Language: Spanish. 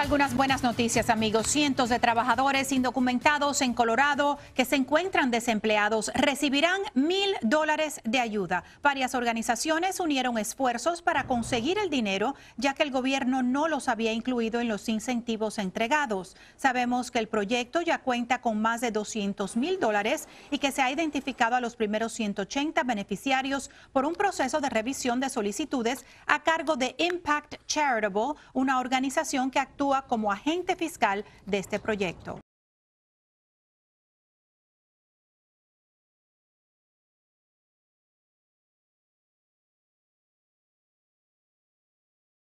algunas buenas noticias, amigos. Cientos de trabajadores indocumentados en Colorado que se encuentran desempleados recibirán mil dólares de ayuda. Varias organizaciones unieron esfuerzos para conseguir el dinero, ya que el gobierno no los había incluido en los incentivos entregados. Sabemos que el proyecto ya cuenta con más de 200 mil dólares y que se ha identificado a los primeros 180 beneficiarios por un proceso de revisión de solicitudes a cargo de Impact Charitable, una organización que actúa como agente fiscal de este proyecto.